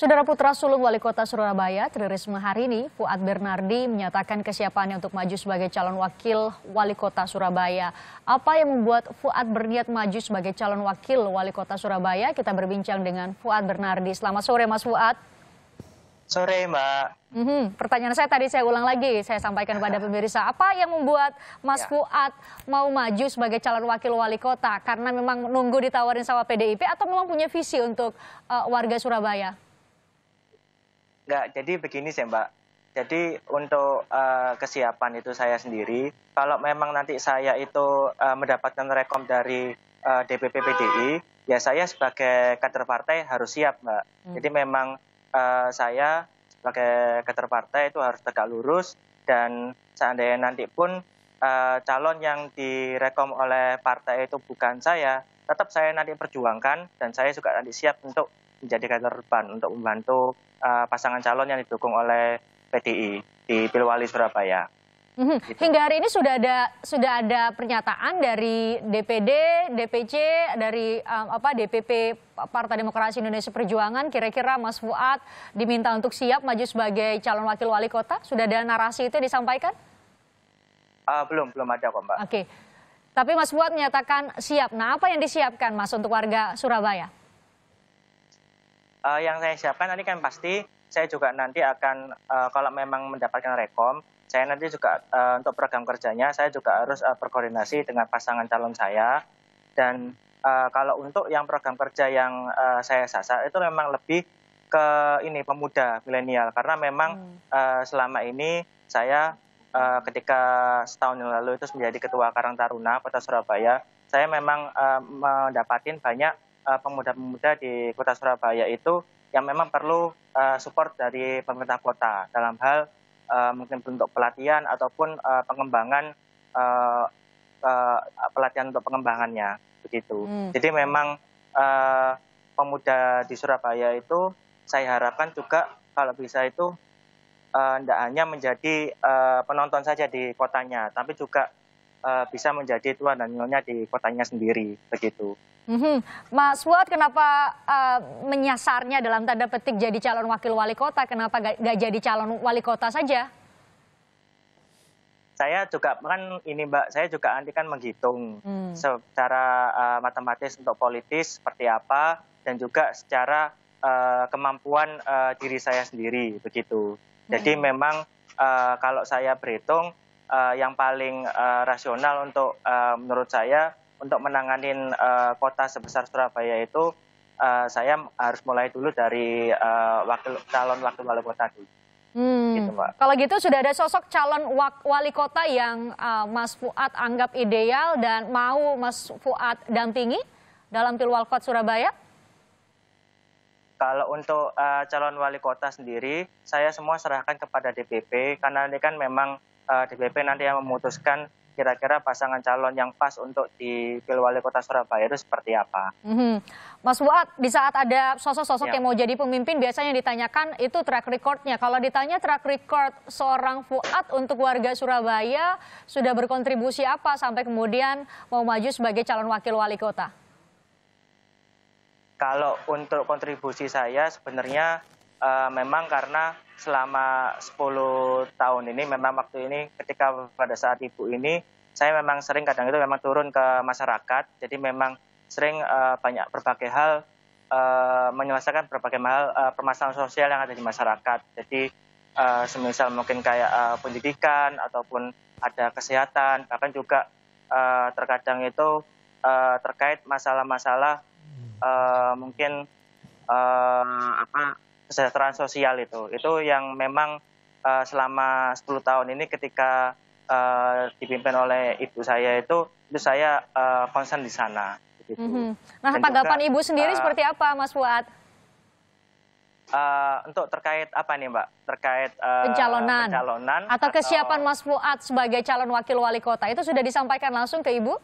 Saudara Putra Sulung Wali Kota Surabaya, Tri Risma hari ini, Fuad Bernardi menyatakan kesiapannya untuk maju sebagai calon wakil Wali Kota Surabaya. Apa yang membuat Fuad berniat maju sebagai calon wakil Wali Kota Surabaya? Kita berbincang dengan Fuad Bernardi. Selamat sore Mas Fuad. Sore Mbak. Mm -hmm. Pertanyaan saya tadi saya ulang lagi, saya sampaikan kepada pemirsa. Apa yang membuat Mas ya. Fuad mau maju sebagai calon wakil wali kota? Karena memang nunggu ditawarin sama PDIP atau memang punya visi untuk uh, warga Surabaya? Enggak, jadi begini sih Mbak. Jadi untuk uh, kesiapan itu saya sendiri, kalau memang nanti saya itu uh, mendapatkan rekom dari uh, eh, DPP PDI, ya saya sebagai kader partai harus siap Mbak. Hmm. Jadi memang uh, saya sebagai kader partai itu harus tegak lurus dan seandainya nanti pun uh, calon yang direkom oleh partai itu bukan saya, tetap saya nanti perjuangkan dan saya juga nanti siap untuk menjadi kader pan untuk membantu uh, pasangan calon yang didukung oleh PDI di Pilwali Surabaya. Mm-hmm. Gitu. Hingga hari ini sudah ada sudah ada pernyataan dari DPD, DPC, dari um, apa DPP Partai Demokrasi Indonesia Perjuangan. Kira-kira Mas Fuad diminta untuk siap maju sebagai calon wakil wali kota. Sudah ada narasi itu disampaikan? Uh, belum, belum ada kok Mbak. Oke, okay. tapi Mas Fuad menyatakan siap. Nah, apa yang disiapkan Mas untuk warga Surabaya? uh, yang saya siapkan nanti kan pasti saya juga nanti akan uh, kalau memang mendapatkan rekom, saya nanti juga uh, untuk program kerjanya saya juga harus uh, berkoordinasi dengan pasangan calon saya dan uh, kalau untuk yang program kerja yang uh, saya sasar itu memang lebih ke ini pemuda milenial karena memang hmm. uh, selama ini saya uh, ketika setahun yang lalu itu menjadi ketua Karang Taruna Kota Surabaya saya memang uh, mendapatkan banyak Eh, pemuda-pemuda di kota Surabaya itu yang memang perlu uh, support dari pemerintah kota dalam hal uh, mungkin bentuk pelatihan ataupun uh, pengembangan uh, uh, pelatihan untuk pengembangannya begitu. Hmm. Jadi memang uh, pemuda di Surabaya itu saya harapkan juga kalau bisa itu tidak uh, hanya menjadi uh, penonton saja di kotanya, tapi juga uh, bisa menjadi tuan dan nyonya di kotanya sendiri begitu. Mm-hmm. Mas Fuad kenapa uh, menyasarnya dalam tanda petik jadi calon wakil wali kota? Kenapa gak, jadi calon wali kota saja? Saya juga kan ini Mbak, saya juga nanti kan menghitung mm. secara uh, matematis untuk politis seperti apa dan juga secara uh, kemampuan uh, diri saya sendiri begitu. Jadi mm. memang uh, kalau saya berhitung uh, yang paling uh, rasional untuk uh, menurut saya untuk menanganin uh, kota sebesar Surabaya itu uh, saya harus mulai dulu dari uh, wakil calon wakil wali kota dulu. Hmm. Gitu, Kalau gitu sudah ada sosok calon wali kota yang uh, Mas Fuad anggap ideal dan mau Mas Fuad dampingi dalam Pilwalkot Surabaya? Kalau untuk uh, calon wali kota sendiri, saya semua serahkan kepada DPP karena ini kan memang uh, eh, DPP nanti yang memutuskan kira-kira pasangan calon yang pas untuk di Pilwali Kota Surabaya itu seperti apa. Mm-hmm. Mas Fuad, di saat ada sosok-sosok yeah. yang mau jadi pemimpin biasanya ditanyakan itu track recordnya. Kalau ditanya track record seorang Fuad untuk warga Surabaya sudah berkontribusi apa sampai kemudian mau maju sebagai calon wakil wali kota? Kalau untuk kontribusi saya sebenarnya uh, memang karena selama 10 tahun ini memang waktu ini ketika pada saat ibu ini saya memang sering kadang itu memang turun ke masyarakat jadi memang sering uh, banyak berbagai hal uh, menyelesaikan berbagai hal uh, eh, permasalahan sosial yang ada di masyarakat jadi uh, semisal mungkin kayak uh, pendidikan ataupun ada kesehatan bahkan juga uh, terkadang itu uh, terkait masalah-masalah uh, mungkin uh, apa kesejahteraan sosial itu. Itu yang memang uh, selama 10 tahun ini ketika uh, dipimpin oleh ibu saya itu itu saya uh, eh, konsen di sana. Mm -hmm. Nah, Dan tanggapan juga, ibu sendiri uh, seperti apa, Mas Fuad? Uh, untuk terkait apa nih Mbak? Terkait uh, pencalonan. pencalonan atau kesiapan atau... Mas Fuad sebagai calon wakil wali kota itu sudah disampaikan langsung ke Ibu?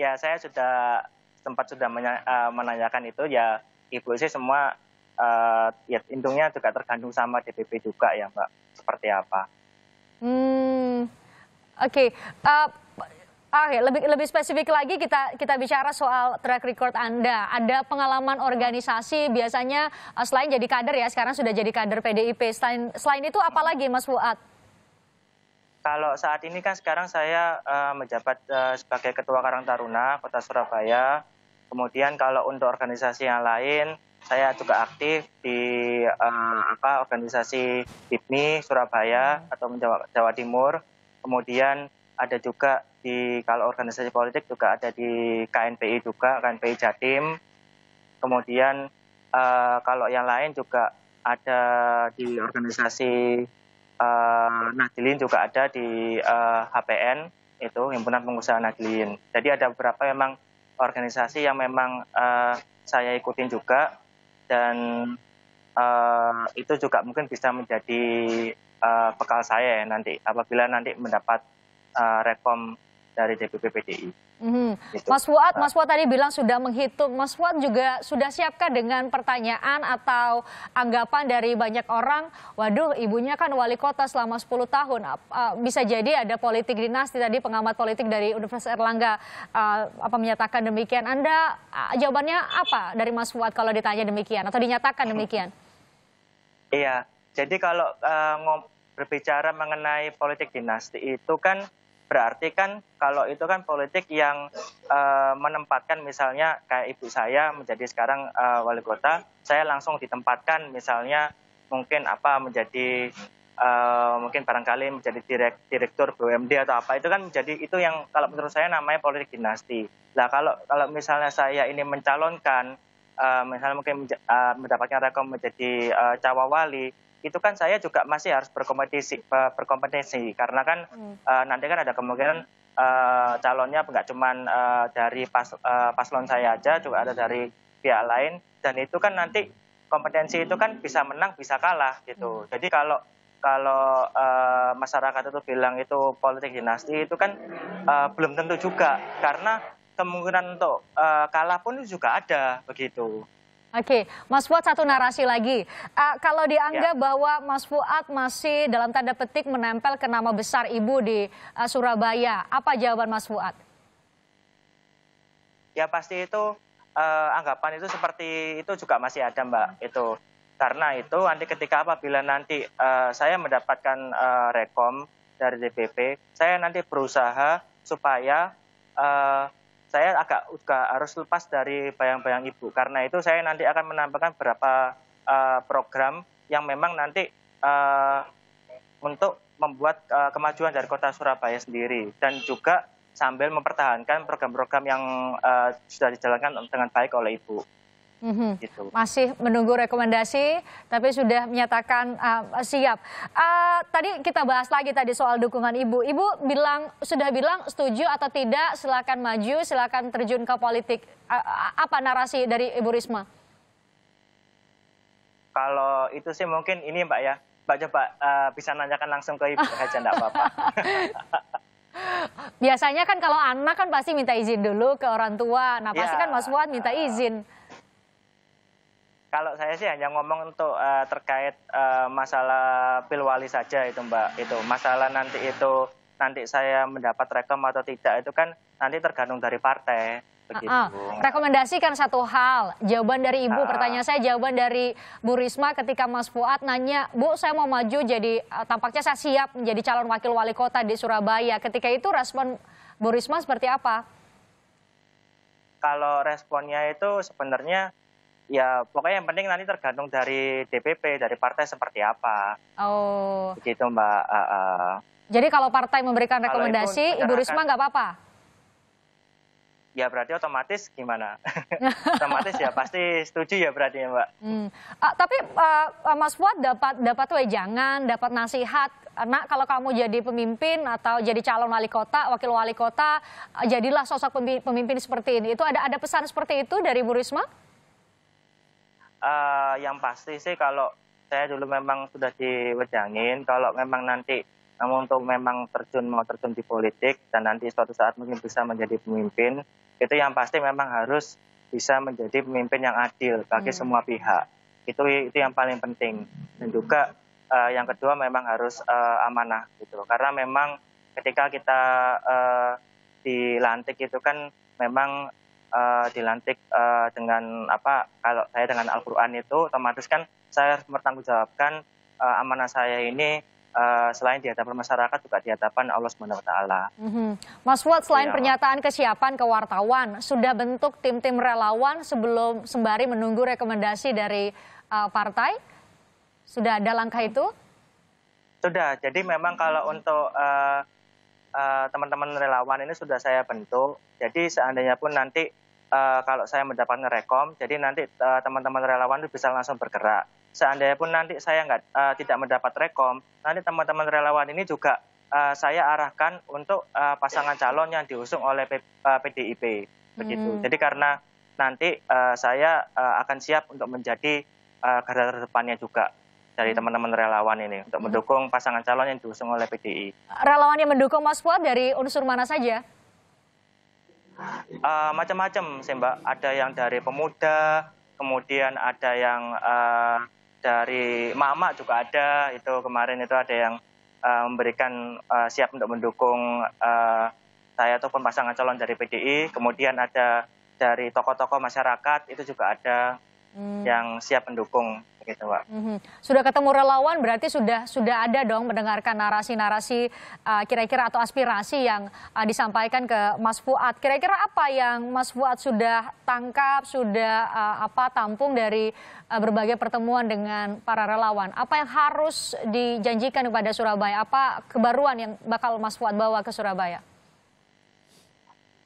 Ya saya sudah sempat sudah menanyakan itu ya Ibu sih semua uh, ya intinya juga tergantung sama DPP juga ya Mbak, seperti apa. Hmm, oke. Okay. Uh, eh, okay, lebih lebih spesifik lagi kita kita bicara soal track record Anda. Ada pengalaman organisasi biasanya eh, selain jadi kader ya, sekarang sudah jadi kader PDIP. Selain selain itu apa lagi Mas Fuad? Kalau saat ini kan sekarang saya uh, menjabat uh, sebagai Ketua Karang Taruna Kota Surabaya. Kemudian kalau untuk organisasi yang lain saya juga aktif di uh, apa organisasi HIPMI Surabaya atau Jawa, Jawa Timur. Kemudian ada juga di kalau organisasi politik juga ada di KNPI juga, KNPI Jatim. Kemudian uh, kalau yang lain juga ada di organisasi uh, Nadilin juga ada di uh, HPN itu himpunan pengusaha Nadilin. Jadi ada beberapa memang organisasi yang memang uh, saya ikutin juga dan uh, itu juga mungkin bisa menjadi uh, bekal saya ya nanti apabila nanti mendapat uh, rekom dari DPP PDI. Mm-hmm. Gitu. Mas Fuad, nah. Mas Fuad tadi bilang sudah menghitung. Mas Fuad juga sudah siapkan dengan pertanyaan atau anggapan dari banyak orang, waduh ibunya kan wali kota selama 10 tahun. Eh, bisa jadi ada politik dinasti tadi pengamat politik dari Universitas Erlangga eh, apa menyatakan demikian. Anda eh, jawabannya apa dari Mas Fuad kalau ditanya demikian atau dinyatakan demikian? Iya, jadi kalau uh, berbicara mengenai politik dinasti itu kan berarti kan kalau itu kan politik yang uh, menempatkan misalnya kayak ibu saya menjadi sekarang uh, wali kota, saya langsung ditempatkan misalnya mungkin apa menjadi uh, mungkin barangkali menjadi direk, direktur BUMD atau apa itu kan menjadi itu yang kalau menurut saya namanya politik dinasti. Nah kalau kalau misalnya saya ini mencalonkan uh, misalnya mungkin uh, mendapatkan rekom menjadi uh, cawawali itu kan saya juga masih harus berkompetisi eh, berkompetisi karena kan hmm. uh, nanti kan ada kemungkinan uh, calonnya nggak cuma uh, dari pas, uh, paslon saya aja juga ada dari pihak lain dan itu kan nanti kompetensi itu kan bisa menang bisa kalah gitu hmm. jadi kalau kalau uh, masyarakat itu bilang itu politik dinasti itu kan uh, belum tentu juga karena kemungkinan untuk uh, kalah pun juga ada begitu Oke, Mas Fuad satu narasi lagi. Uh, kalau dianggap ya. bahwa Mas Fuad masih dalam tanda petik menempel ke nama besar ibu di uh, Surabaya, apa jawaban Mas Fuad? Ya pasti itu uh, anggapan itu seperti itu juga masih ada Mbak. Itu karena itu nanti ketika apabila nanti uh, saya mendapatkan uh, rekom dari DPP, saya nanti berusaha supaya uh, saya agak harus lepas dari bayang-bayang ibu. Karena itu saya nanti akan menambahkan beberapa uh, program yang memang nanti uh, untuk membuat uh, kemajuan dari kota Surabaya sendiri dan juga sambil mempertahankan program-program yang uh, sudah dijalankan dengan baik oleh ibu. Mm -hmm. gitu. Masih menunggu rekomendasi, tapi sudah menyatakan uh, siap. Uh, tadi kita bahas lagi tadi soal dukungan ibu. Ibu bilang sudah bilang setuju atau tidak, silakan maju, silakan terjun ke politik. Uh, apa narasi dari Ibu Risma? Kalau itu sih mungkin ini Mbak ya, Mbak coba uh, bisa nanyakan langsung ke Ibu aja, enggak apa-apa. Biasanya kan kalau anak kan pasti minta izin dulu ke orang tua. Nah pasti ya. kan Mas iya. Fuad minta izin. Uh, kalau saya sih hanya ngomong untuk uh, terkait uh, masalah pilwali saja itu Mbak. Itu masalah nanti itu nanti saya mendapat rekom atau tidak itu kan nanti tergantung dari partai. Begitu. Uh Rekomendasi Rekomendasikan satu hal, jawaban dari Ibu, uh pertanyaan saya jawaban dari Bu Risma ketika Mas Fuad nanya, Bu saya mau maju jadi, uh, tampaknya saya siap menjadi calon wakil wali kota di Surabaya. Ketika itu respon Bu Risma seperti apa? Kalau responnya itu sebenarnya ya pokoknya yang penting nanti tergantung dari DPP dari partai seperti apa. Oh. Begitu Mbak. Uh, uh. Jadi kalau partai memberikan rekomendasi, Ibu Risma nggak apa-apa? Ya berarti otomatis gimana? otomatis ya pasti setuju ya berarti ya Mbak. Hmm. Uh, tapi uh, Mas Fuad dapat dapat wejangan, dapat nasihat. Nak kalau kamu jadi pemimpin atau jadi calon wali kota, wakil wali kota, jadilah sosok pemimpin, pemimpin seperti ini. Itu ada ada pesan seperti itu dari Bu Risma? uh, yang pasti sih kalau saya dulu memang sudah diwedangin kalau memang nanti namun untuk memang terjun mau terjun di politik dan nanti suatu saat mungkin bisa menjadi pemimpin itu yang pasti memang harus bisa menjadi pemimpin yang adil bagi hmm. semua pihak itu itu yang paling penting dan juga uh, yang kedua memang harus uh, amanah gitu karena memang ketika kita uh, dilantik itu kan memang uh, dilantik uh, dengan apa kalau saya dengan Al-Qur'an itu otomatis kan saya harus jawabkan uh, eh, amanah saya ini uh, selain di hadapan masyarakat juga di hadapan Allah SWT. Mm-hmm. Mas Fuad selain ya. pernyataan kesiapan ke wartawan, sudah bentuk tim-tim relawan sebelum sembari menunggu rekomendasi dari uh, partai? Sudah ada langkah itu? Sudah. Jadi memang kalau untuk uh, Eh, teman-teman uh, relawan ini sudah saya bentuk. Jadi seandainya pun nanti uh, kalau saya mendapat rekom, jadi nanti eh, teman-teman uh, relawan itu bisa langsung bergerak. Seandainya pun nanti saya nggak uh, tidak mendapat rekom, nanti teman-teman relawan ini juga uh, saya arahkan untuk uh, pasangan calon yang diusung oleh P, uh, PDIP begitu. Hmm. Jadi karena nanti uh, saya uh, akan siap untuk menjadi uh, garda terdepannya juga dari hmm. teman-teman relawan ini untuk hmm. mendukung pasangan calon yang diusung oleh PDI. Relawan yang mendukung Mas Fuad dari unsur mana saja? Uh, macam-macam sih Mbak. Ada yang dari pemuda, kemudian ada yang uh, dari mama juga ada. Itu kemarin itu ada yang uh, memberikan uh, siap untuk mendukung uh, saya ataupun pasangan calon dari PDI. Kemudian ada dari tokoh-tokoh masyarakat itu juga ada hmm. yang siap mendukung gitu Pak. hmm Sudah ketemu relawan berarti sudah sudah ada dong mendengarkan narasi-narasi uh, kira-kira atau aspirasi yang uh, disampaikan ke Mas Fuad. Kira-kira apa yang Mas Fuad sudah tangkap, sudah uh, apa tampung dari uh, berbagai pertemuan dengan para relawan? Apa yang harus dijanjikan kepada Surabaya? Apa kebaruan yang bakal Mas Fuad bawa ke Surabaya?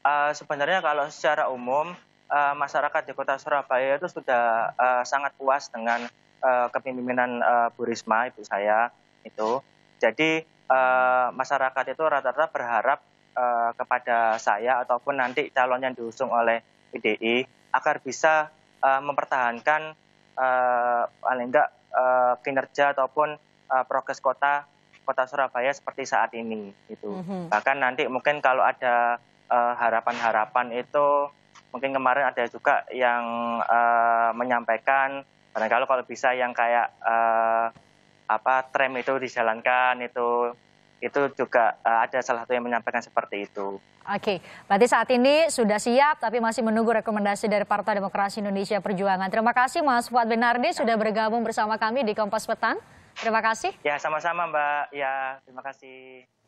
Uh, sebenarnya kalau secara umum uh, masyarakat di kota Surabaya itu sudah uh, sangat puas dengan uh, kepemimpinan uh, Bu Risma ibu saya itu. Jadi uh, masyarakat itu rata-rata berharap uh, kepada saya ataupun nanti calon yang diusung oleh PDI agar bisa uh, mempertahankan uh, paling enggak uh, kinerja ataupun uh, progres kota kota Surabaya seperti saat ini itu. Mm -hmm. Bahkan nanti mungkin kalau ada harapan-harapan uh, harapan -harapan itu mungkin kemarin ada juga yang uh, menyampaikan karena kalau bisa yang kayak uh, apa trem itu dijalankan itu itu juga uh, ada salah satu yang menyampaikan seperti itu. Oke, berarti saat ini sudah siap tapi masih menunggu rekomendasi dari Partai Demokrasi Indonesia Perjuangan. Terima kasih Mas Fuad Benardi sudah bergabung bersama kami di Kompas Petang. Terima kasih. Ya, sama-sama Mbak. Ya, terima kasih.